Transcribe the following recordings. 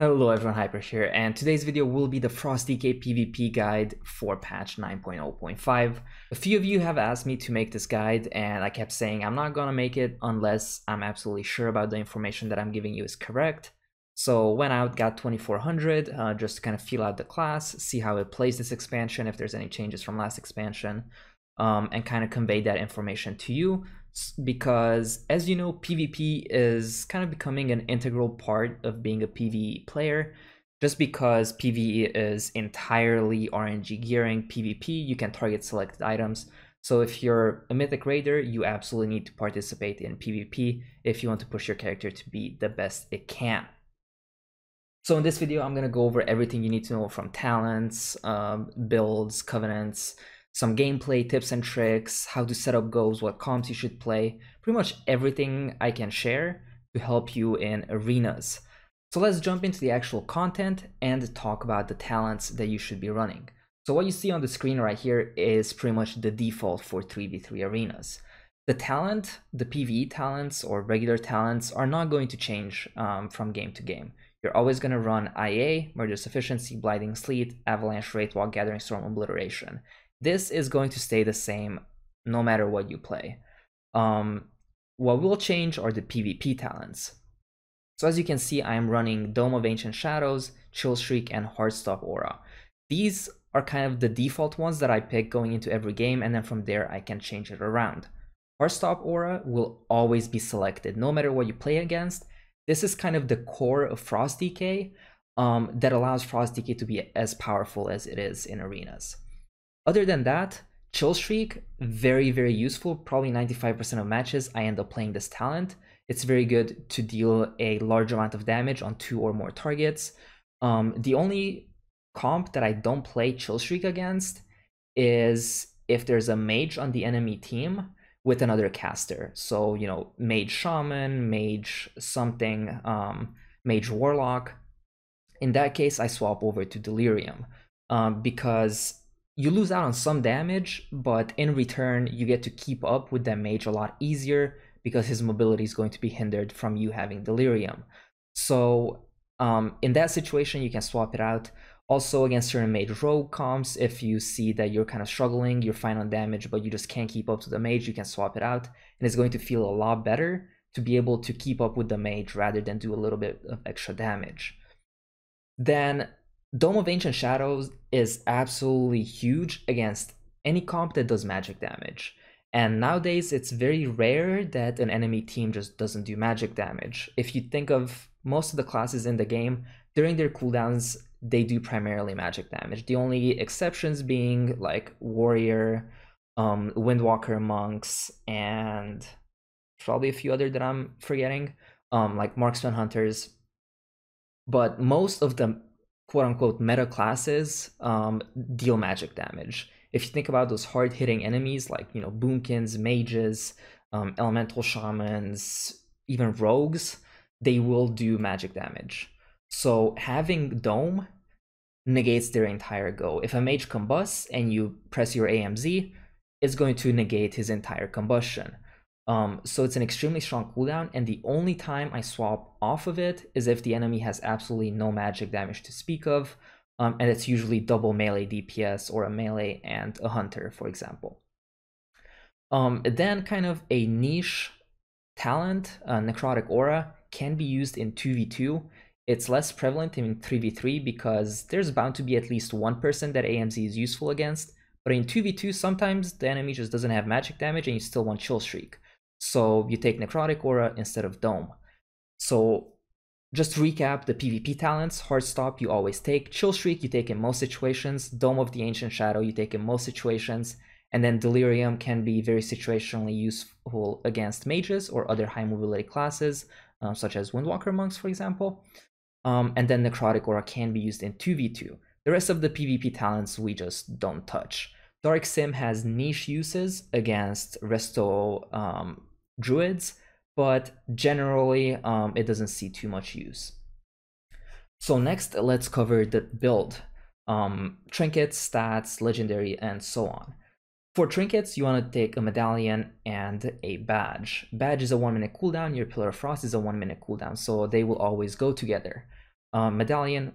Hello everyone, Hyper here, and today's video will be the DK PvP guide for patch 9.0.5. A few of you have asked me to make this guide, and I kept saying I'm not gonna make it unless I'm absolutely sure about the information that I'm giving you is correct. So went out, got 2400, uh, just to kind of feel out the class, see how it plays this expansion, if there's any changes from last expansion, um, and kind of convey that information to you because as you know pvp is kind of becoming an integral part of being a pve player just because pve is entirely rng gearing pvp you can target selected items so if you're a mythic raider you absolutely need to participate in pvp if you want to push your character to be the best it can so in this video i'm going to go over everything you need to know from talents um, builds covenants some gameplay tips and tricks, how to set up goals, what comps you should play, pretty much everything I can share to help you in arenas. So let's jump into the actual content and talk about the talents that you should be running. So what you see on the screen right here is pretty much the default for 3v3 arenas. The talent, the PvE talents or regular talents are not going to change um, from game to game. You're always going to run IA, Murderous Efficiency, Blinding Sleet, Avalanche Rate, While Gathering Storm, Obliteration this is going to stay the same no matter what you play. Um, what will change are the PvP talents. So as you can see, I am running Dome of Ancient Shadows, Chill Shriek, and Heartstop Aura. These are kind of the default ones that I pick going into every game, and then from there I can change it around. Heartstop Aura will always be selected, no matter what you play against. This is kind of the core of Frost Decay um, that allows Frost Decay to be as powerful as it is in arenas. Other than that, Chill Streak, very, very useful. Probably 95% of matches I end up playing this talent. It's very good to deal a large amount of damage on two or more targets. Um, the only comp that I don't play Chill Streak against is if there's a mage on the enemy team with another caster. So, you know, mage shaman, mage something, um, mage warlock. In that case, I swap over to delirium um, because you lose out on some damage, but in return, you get to keep up with that mage a lot easier because his mobility is going to be hindered from you having delirium. So um, in that situation, you can swap it out. Also against certain mage rogue comps, if you see that you're kind of struggling, you're fine on damage, but you just can't keep up to the mage, you can swap it out. And it's going to feel a lot better to be able to keep up with the mage rather than do a little bit of extra damage. Then Dome of Ancient Shadows is absolutely huge against any comp that does magic damage. And nowadays, it's very rare that an enemy team just doesn't do magic damage. If you think of most of the classes in the game, during their cooldowns, they do primarily magic damage. The only exceptions being like Warrior, um, Windwalker Monks, and probably a few other that I'm forgetting, um, like Marksman Hunters. But most of the quote unquote meta classes um, deal magic damage. If you think about those hard hitting enemies like, you know, boomkins, mages, um, elemental shamans, even rogues, they will do magic damage. So having dome negates their entire go. If a mage combusts and you press your AMZ, it's going to negate his entire combustion. Um, so it's an extremely strong cooldown, and the only time I swap off of it is if the enemy has absolutely no magic damage to speak of, um, and it's usually double melee DPS or a melee and a hunter, for example. Um, then kind of a niche talent, uh, Necrotic Aura, can be used in 2v2. It's less prevalent in 3v3 because there's bound to be at least one person that AMZ is useful against, but in 2v2 sometimes the enemy just doesn't have magic damage and you still want Chill Streak. So you take Necrotic Aura instead of Dome. So just recap the PvP talents, Hard Stop you always take, Chill Shriek you take in most situations, Dome of the Ancient Shadow you take in most situations, and then Delirium can be very situationally useful against mages or other high mobility classes, um, such as Windwalker monks, for example. Um, and then Necrotic Aura can be used in 2v2. The rest of the PvP talents we just don't touch. Dark Sim has niche uses against Resto um, druids, but generally um, it doesn't see too much use. So next, let's cover the build. Um, trinkets, stats, legendary, and so on. For trinkets, you want to take a medallion and a badge. Badge is a one minute cooldown, your Pillar of Frost is a one minute cooldown, so they will always go together. Um, medallion,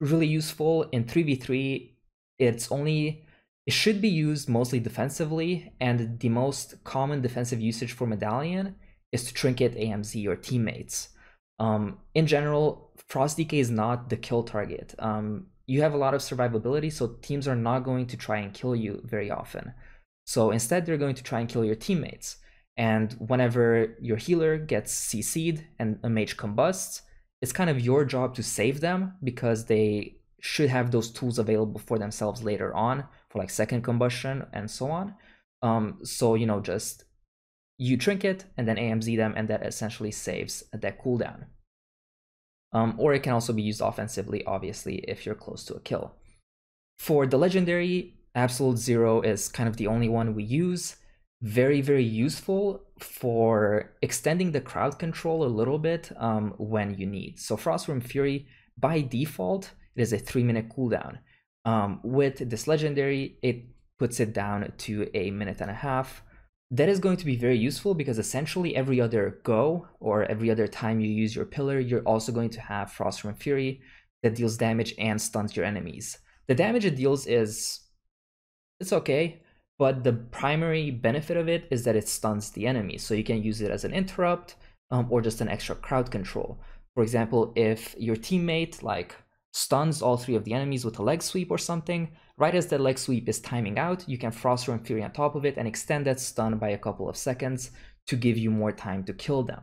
really useful in 3v3, it's only it should be used mostly defensively, and the most common defensive usage for Medallion is to trinket AMZ or teammates. Um, in general, Frost DK is not the kill target. Um, you have a lot of survivability, so teams are not going to try and kill you very often. So instead, they're going to try and kill your teammates. And whenever your healer gets CC'd and a mage combusts, it's kind of your job to save them because they should have those tools available for themselves later on for like second combustion and so on. Um, so, you know, just you drink it and then AMZ them, and that essentially saves that cooldown. Um, or it can also be used offensively, obviously, if you're close to a kill. For the legendary, Absolute Zero is kind of the only one we use. Very, very useful for extending the crowd control a little bit um, when you need. So Frostworm Fury, by default, it is a 3 minute cooldown. Um, with this legendary, it puts it down to a minute and a half. That is going to be very useful because essentially every other go or every other time you use your pillar, you're also going to have from Fury that deals damage and stuns your enemies. The damage it deals is, it's okay, but the primary benefit of it is that it stuns the enemy. So you can use it as an interrupt um, or just an extra crowd control. For example, if your teammate like stuns all three of the enemies with a leg sweep or something. Right as that leg sweep is timing out, you can Frost Run Fury on top of it and extend that stun by a couple of seconds to give you more time to kill them.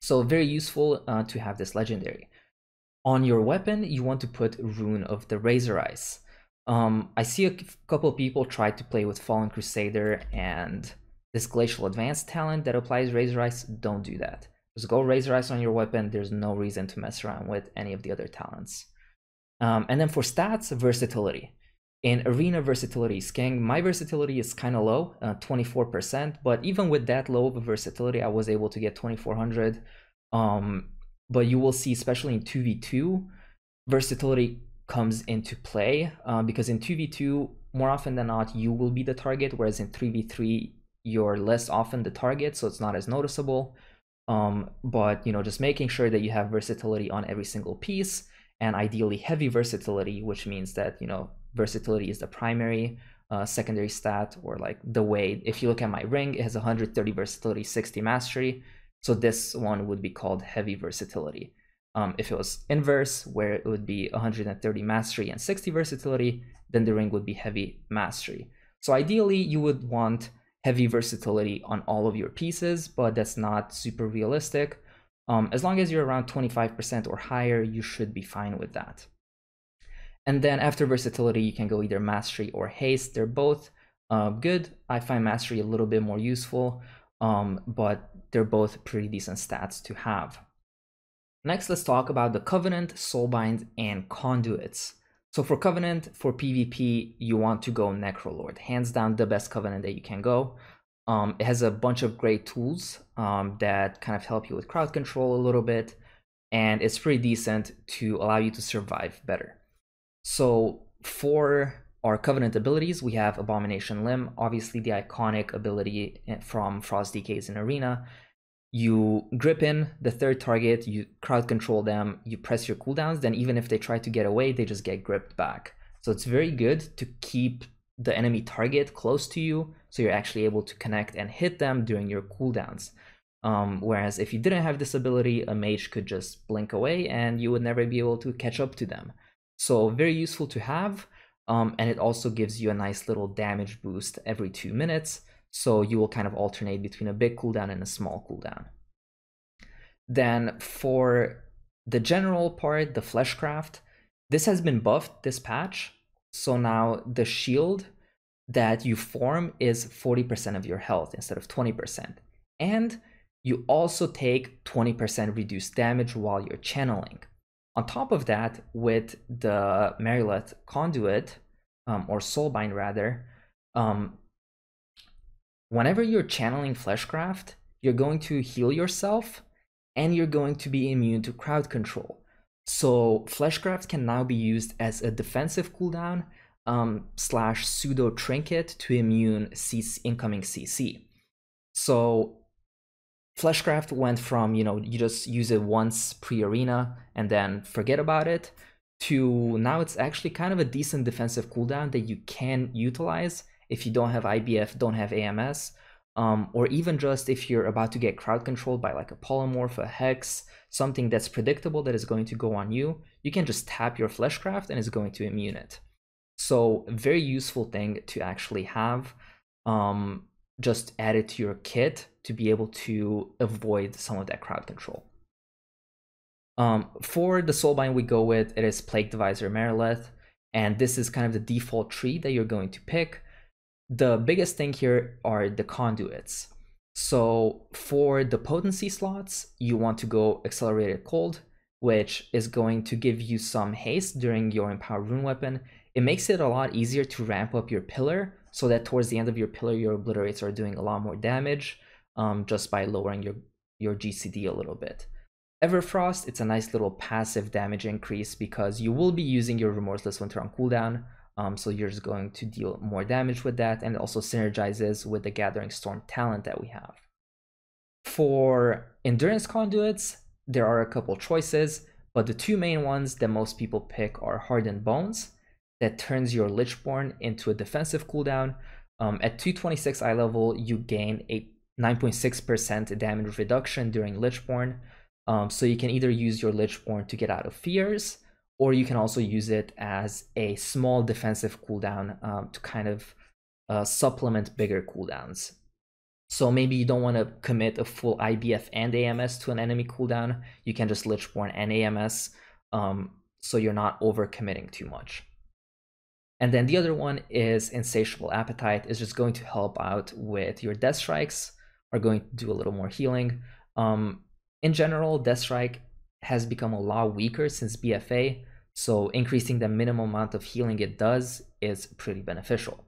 So very useful uh, to have this legendary. On your weapon, you want to put Rune of the Razor Eyes. Um, I see a couple people try to play with Fallen Crusader and this Glacial advance talent that applies Razor Eyes. Don't do that. Just go Razor Eyes on your weapon. There's no reason to mess around with any of the other talents. Um, and then for stats, versatility. In arena versatility, Skang, my versatility is kind of low, uh, 24%, but even with that low of versatility, I was able to get 2400. Um, but you will see, especially in 2v2, versatility comes into play uh, because in 2v2, more often than not, you will be the target, whereas in 3v3, you're less often the target, so it's not as noticeable. Um, but you know, just making sure that you have versatility on every single piece and ideally heavy versatility, which means that, you know, versatility is the primary uh, secondary stat or like the weight. If you look at my ring, it has 130 versatility, 60 mastery. So this one would be called heavy versatility. Um, if it was inverse, where it would be 130 mastery and 60 versatility, then the ring would be heavy mastery. So ideally, you would want heavy versatility on all of your pieces, but that's not super realistic. Um, as long as you're around 25% or higher, you should be fine with that. And then after versatility, you can go either mastery or haste. They're both uh, good. I find mastery a little bit more useful, um, but they're both pretty decent stats to have. Next, let's talk about the Covenant, Soulbind, and Conduits. So for Covenant, for PvP, you want to go Necrolord. Hands down the best Covenant that you can go. Um, it has a bunch of great tools um, that kind of help you with crowd control a little bit, and it's pretty decent to allow you to survive better. So for our Covenant abilities, we have Abomination Limb, obviously the iconic ability eh, from Frost Decays in Arena, you grip in the third target, you crowd control them, you press your cooldowns, then even if they try to get away, they just get gripped back. So it's very good to keep the enemy target close to you, so you're actually able to connect and hit them during your cooldowns. Um, whereas if you didn't have this ability, a mage could just blink away and you would never be able to catch up to them. So very useful to have, um, and it also gives you a nice little damage boost every two minutes, so you will kind of alternate between a big cooldown and a small cooldown. Then for the general part, the fleshcraft, this has been buffed this patch. So now the shield that you form is 40% of your health instead of 20%. And you also take 20% reduced damage while you're channeling. On top of that, with the Marilith Conduit, um, or Soulbind rather, um, whenever you're channeling Fleshcraft, you're going to heal yourself and you're going to be immune to crowd control. So Fleshcraft can now be used as a defensive cooldown um, slash pseudo trinket to immune CC, incoming CC. So Fleshcraft went from, you know, you just use it once pre-arena and then forget about it to now it's actually kind of a decent defensive cooldown that you can utilize if you don't have IBF, don't have AMS, um, or even just if you're about to get crowd controlled by like a polymorph, a hex, something that's predictable that is going to go on you, you can just tap your fleshcraft and it's going to immune it. So very useful thing to actually have um, just added to your kit to be able to avoid some of that crowd control. Um, for the soulbind we go with, it is Plague Divisor Merilith, and this is kind of the default tree that you're going to pick the biggest thing here are the conduits. So for the potency slots, you want to go accelerated cold, which is going to give you some haste during your empowered rune weapon. It makes it a lot easier to ramp up your pillar so that towards the end of your pillar, your obliterates are doing a lot more damage um, just by lowering your, your GCD a little bit. Everfrost, it's a nice little passive damage increase because you will be using your Remorseless Winter on cooldown, um, so you're just going to deal more damage with that and also synergizes with the Gathering Storm talent that we have. For Endurance Conduits, there are a couple choices, but the two main ones that most people pick are Hardened Bones, that turns your Lichborn into a defensive cooldown. Um, at 226 eye level, you gain a 9.6% damage reduction during Lichborn. Um, so you can either use your Lichborn to get out of fears, or you can also use it as a small defensive cooldown um, to kind of uh, supplement bigger cooldowns. So maybe you don't want to commit a full IBF and AMS to an enemy cooldown. You can just Lichborn and AMS, um, so you're not over committing too much. And then the other one is Insatiable Appetite is just going to help out with your Death Strikes, are going to do a little more healing. Um, in general, Death Strike has become a lot weaker since BFA, so increasing the minimum amount of healing it does is pretty beneficial.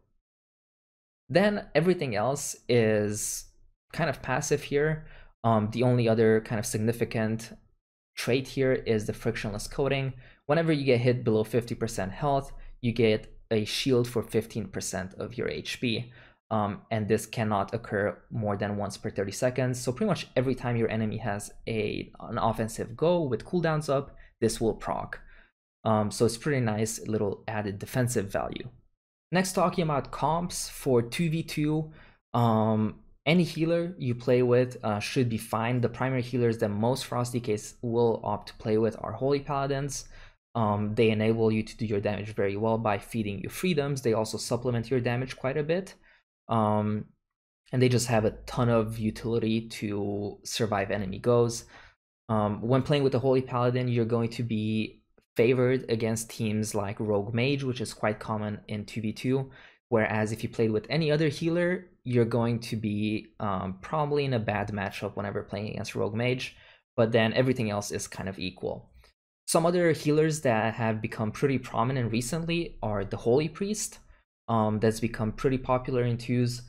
Then everything else is kind of passive here. Um, the only other kind of significant trait here is the frictionless coating. Whenever you get hit below 50% health, you get a shield for 15% of your HP. Um, and this cannot occur more than once per 30 seconds. So pretty much every time your enemy has a, an offensive go with cooldowns up, this will proc. Um, so it's pretty nice little added defensive value. Next, talking about comps for 2v2, um, any healer you play with uh, should be fine. The primary healers that most Frosty Case will opt to play with are Holy Paladins. Um, they enable you to do your damage very well by feeding you freedoms. They also supplement your damage quite a bit. Um, and they just have a ton of utility to survive enemy goes. Um, when playing with the Holy Paladin, you're going to be favored against teams like Rogue Mage, which is quite common in 2v2. Whereas if you played with any other healer, you're going to be um, probably in a bad matchup whenever playing against Rogue Mage, but then everything else is kind of equal. Some other healers that have become pretty prominent recently are the Holy Priest, um, that's become pretty popular in twos.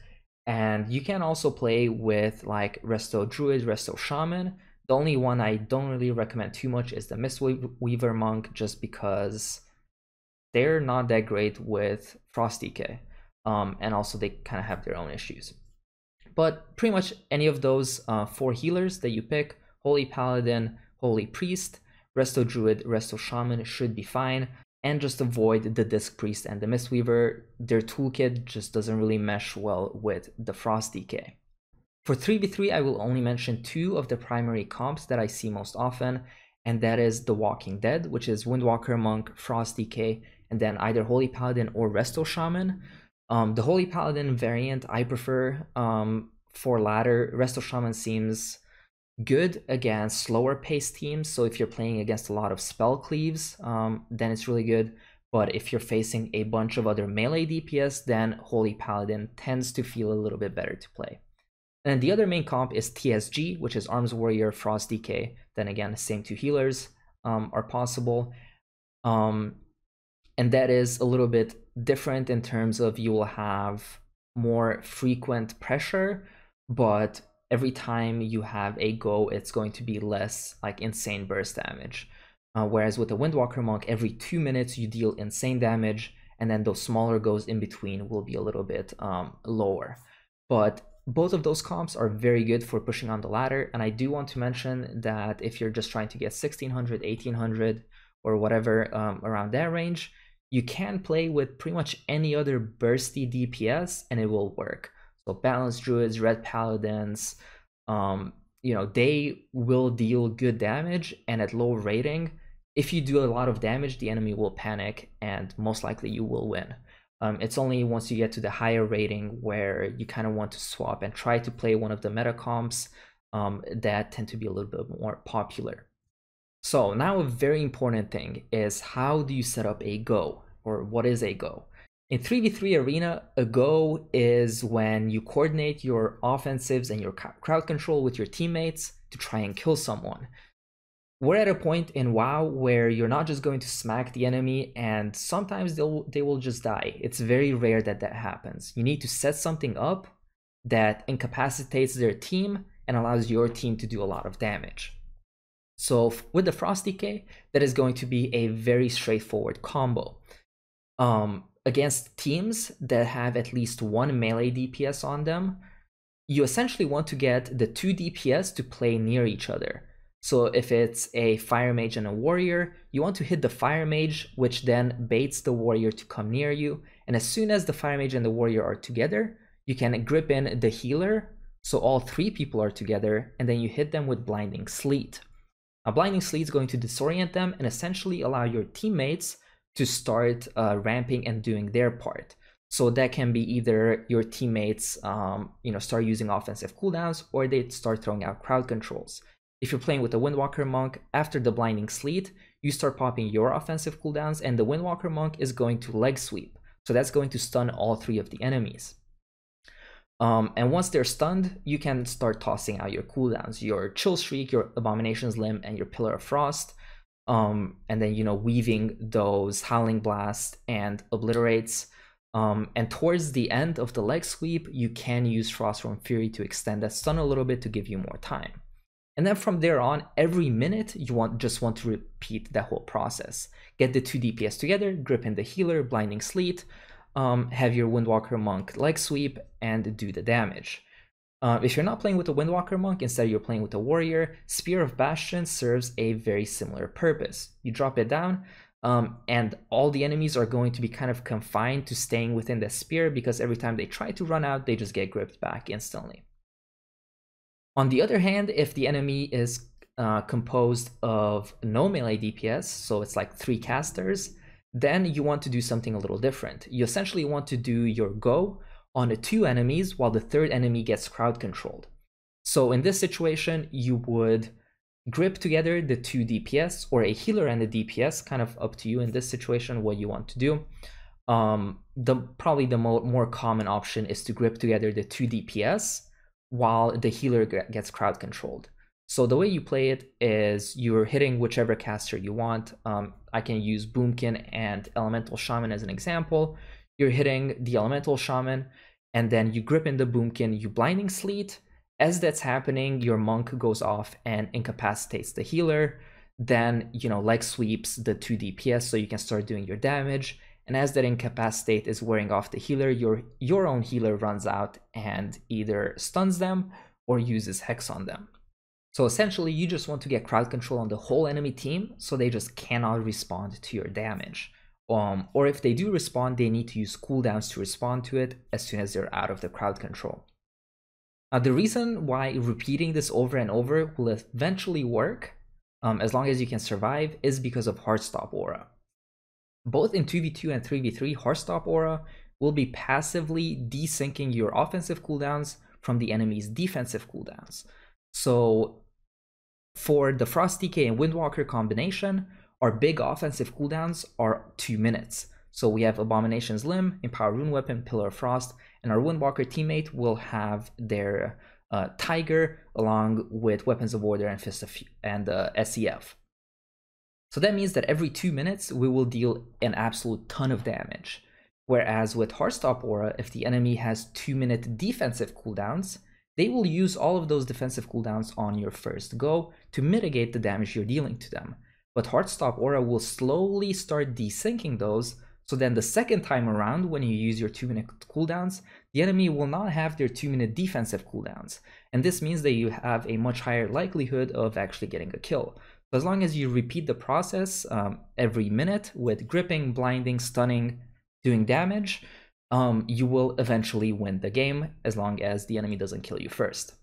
And you can also play with like Resto Druid, Resto Shaman, the only one I don't really recommend too much is the Mistweaver Monk just because they're not that great with Frost DK. Um, and also they kind of have their own issues. But pretty much any of those uh, four healers that you pick, Holy Paladin, Holy Priest, Resto Druid, Resto Shaman should be fine. And just avoid the Disc Priest and the Mistweaver. Their toolkit just doesn't really mesh well with the Frost DK. For 3v3, I will only mention two of the primary comps that I see most often, and that is The Walking Dead, which is Windwalker Monk, Frost DK, and then either Holy Paladin or Resto Shaman. Um, the Holy Paladin variant I prefer um, for ladder. Resto Shaman seems good against slower paced teams, so if you're playing against a lot of spell cleaves, um, then it's really good. But if you're facing a bunch of other melee DPS, then Holy Paladin tends to feel a little bit better to play. And then the other main comp is TSG, which is Arms Warrior, Frost DK. Then again, same two healers um, are possible. Um, and that is a little bit different in terms of you will have more frequent pressure, but every time you have a go, it's going to be less like insane burst damage. Uh, whereas with a Windwalker Monk, every two minutes you deal insane damage, and then those smaller goes in between will be a little bit um, lower. But both of those comps are very good for pushing on the ladder. And I do want to mention that if you're just trying to get 1600, 1800, or whatever um, around that range, you can play with pretty much any other bursty DPS and it will work. So balanced druids, red paladins, um, you know, they will deal good damage and at low rating. If you do a lot of damage, the enemy will panic and most likely you will win. Um, it's only once you get to the higher rating where you kind of want to swap and try to play one of the meta comps um, that tend to be a little bit more popular. So now a very important thing is how do you set up a go or what is a go? In 3v3 arena, a go is when you coordinate your offensives and your crowd control with your teammates to try and kill someone we're at a point in WoW where you're not just going to smack the enemy and sometimes they'll they will just die. It's very rare that that happens. You need to set something up that incapacitates their team and allows your team to do a lot of damage. So with the Frost Decay, that is going to be a very straightforward combo. Um, against teams that have at least one melee DPS on them, you essentially want to get the two DPS to play near each other. So if it's a fire mage and a warrior, you want to hit the fire mage, which then baits the warrior to come near you. And as soon as the fire mage and the warrior are together, you can grip in the healer. So all three people are together and then you hit them with blinding sleet. A blinding sleet is going to disorient them and essentially allow your teammates to start uh, ramping and doing their part. So that can be either your teammates, um, you know, start using offensive cooldowns or they start throwing out crowd controls. If you're playing with a Windwalker Monk, after the Blinding Sleet, you start popping your offensive cooldowns and the Windwalker Monk is going to leg sweep. So that's going to stun all three of the enemies. Um, and once they're stunned, you can start tossing out your cooldowns, your Chill Shriek, your Abomination's Limb, and your Pillar of Frost. Um, and then, you know, weaving those Howling Blast and Obliterates. Um, and towards the end of the leg sweep, you can use Frostworm Fury to extend that stun a little bit to give you more time. And then from there on, every minute you want just want to repeat that whole process. Get the two DPS together, grip in the healer, blinding sleet, um, have your Windwalker Monk leg sweep, and do the damage. Uh, if you're not playing with a Windwalker Monk, instead you're playing with a Warrior, Spear of Bastion serves a very similar purpose. You drop it down, um, and all the enemies are going to be kind of confined to staying within the spear because every time they try to run out, they just get gripped back instantly. On the other hand, if the enemy is uh, composed of no melee DPS, so it's like three casters, then you want to do something a little different. You essentially want to do your go on the two enemies while the third enemy gets crowd controlled. So in this situation, you would grip together the two DPS or a healer and a DPS, kind of up to you in this situation what you want to do. Um, the probably the mo more common option is to grip together the two DPS while the healer gets crowd controlled. So the way you play it is you're hitting whichever caster you want. Um, I can use Boomkin and Elemental Shaman as an example. You're hitting the Elemental Shaman, and then you grip in the Boomkin, you Blinding Sleet. As that's happening, your Monk goes off and incapacitates the healer. Then, you know, leg sweeps the 2 DPS so you can start doing your damage. And as that incapacitate is wearing off the healer, your, your own healer runs out and either stuns them or uses Hex on them. So essentially, you just want to get crowd control on the whole enemy team so they just cannot respond to your damage. Um, or if they do respond, they need to use cooldowns to respond to it as soon as they're out of the crowd control. Now, the reason why repeating this over and over will eventually work, um, as long as you can survive, is because of Heartstop Aura both in 2v2 and 3v3, Heartstop Aura will be passively desyncing your offensive cooldowns from the enemy's defensive cooldowns. So for the Frost DK and Windwalker combination, our big offensive cooldowns are 2 minutes. So we have Abomination's Limb, Empower Rune Weapon, Pillar of Frost, and our Windwalker teammate will have their uh, Tiger along with Weapons of Order and Fist of F and uh, SEF. So that means that every two minutes we will deal an absolute ton of damage. Whereas with Heartstop Aura, if the enemy has two minute defensive cooldowns, they will use all of those defensive cooldowns on your first go to mitigate the damage you're dealing to them. But Heartstop Aura will slowly start desyncing those, so then the second time around when you use your 2 minute cooldowns, the enemy will not have their 2 minute defensive cooldowns. And this means that you have a much higher likelihood of actually getting a kill as long as you repeat the process um, every minute with gripping, blinding, stunning, doing damage, um, you will eventually win the game as long as the enemy doesn't kill you first.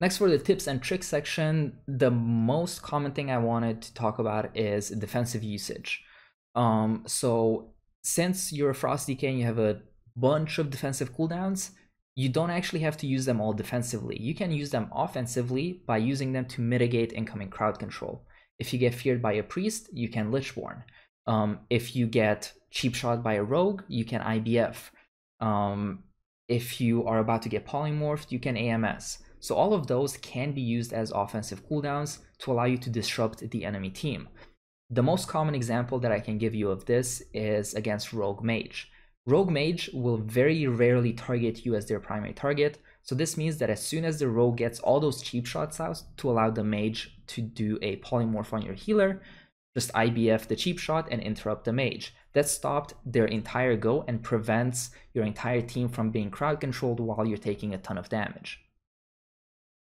Next for the tips and tricks section, the most common thing I wanted to talk about is defensive usage. Um, so since you're a Frost DK and you have a bunch of defensive cooldowns, you don't actually have to use them all defensively. You can use them offensively by using them to mitigate incoming crowd control. If you get feared by a priest, you can Lichborn. Um, if you get cheap shot by a rogue, you can IBF. Um, if you are about to get polymorphed, you can AMS. So all of those can be used as offensive cooldowns to allow you to disrupt the enemy team. The most common example that I can give you of this is against Rogue Mage. Rogue Mage will very rarely target you as their primary target, so this means that as soon as the Rogue gets all those cheap shots out to allow the Mage to do a Polymorph on your healer, just IBF the cheap shot and interrupt the Mage. That stopped their entire go and prevents your entire team from being crowd controlled while you're taking a ton of damage.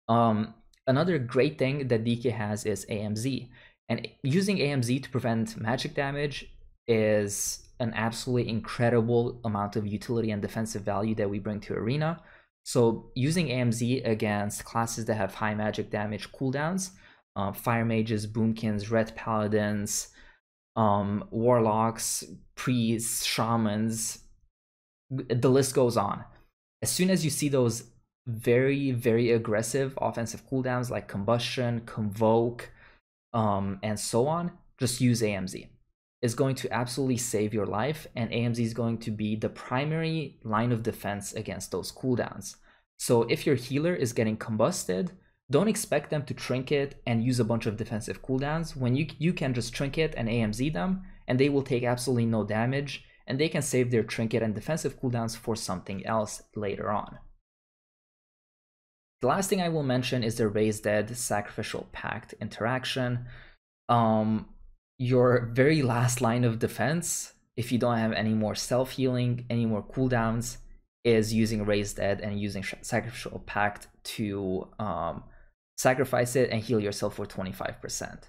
Um, another great thing that DK has is AMZ. And using AMZ to prevent magic damage is an absolutely incredible amount of utility and defensive value that we bring to Arena. So using AMZ against classes that have high magic damage cooldowns, uh, Fire Mages, Boomkins, Red Paladins, um, Warlocks, Priests, Shamans, the list goes on. As soon as you see those very, very aggressive offensive cooldowns like Combustion, Convoke, um, and so on, just use AMZ is going to absolutely save your life and AMZ is going to be the primary line of defense against those cooldowns. So if your healer is getting combusted, don't expect them to trinket and use a bunch of defensive cooldowns when you, you can just trinket and AMZ them and they will take absolutely no damage and they can save their trinket and defensive cooldowns for something else later on. The last thing I will mention is the raised dead sacrificial pact interaction. Um, your very last line of defense, if you don't have any more self healing, any more cooldowns, is using Raised Dead and using Sacrificial Pact to um, sacrifice it and heal yourself for 25%.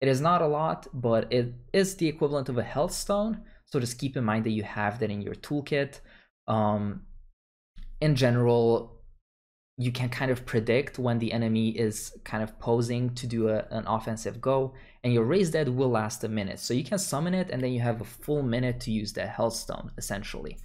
It is not a lot, but it is the equivalent of a health stone. So just keep in mind that you have that in your toolkit. Um, in general, you can kind of predict when the enemy is kind of posing to do a, an offensive go and your raise dead will last a minute so you can summon it and then you have a full minute to use that hellstone essentially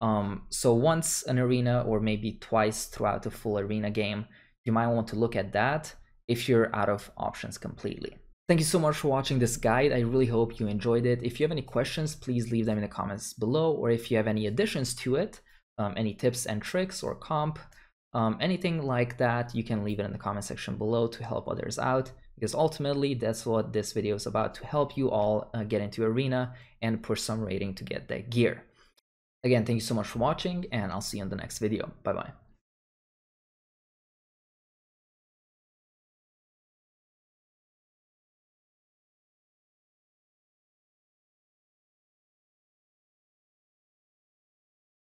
um, so once an arena or maybe twice throughout a full arena game you might want to look at that if you're out of options completely thank you so much for watching this guide i really hope you enjoyed it if you have any questions please leave them in the comments below or if you have any additions to it um, any tips and tricks or comp um, anything like that, you can leave it in the comment section below to help others out because ultimately that's what this video is about to help you all uh, get into arena and push some rating to get that gear. Again, thank you so much for watching and I'll see you in the next video. Bye bye.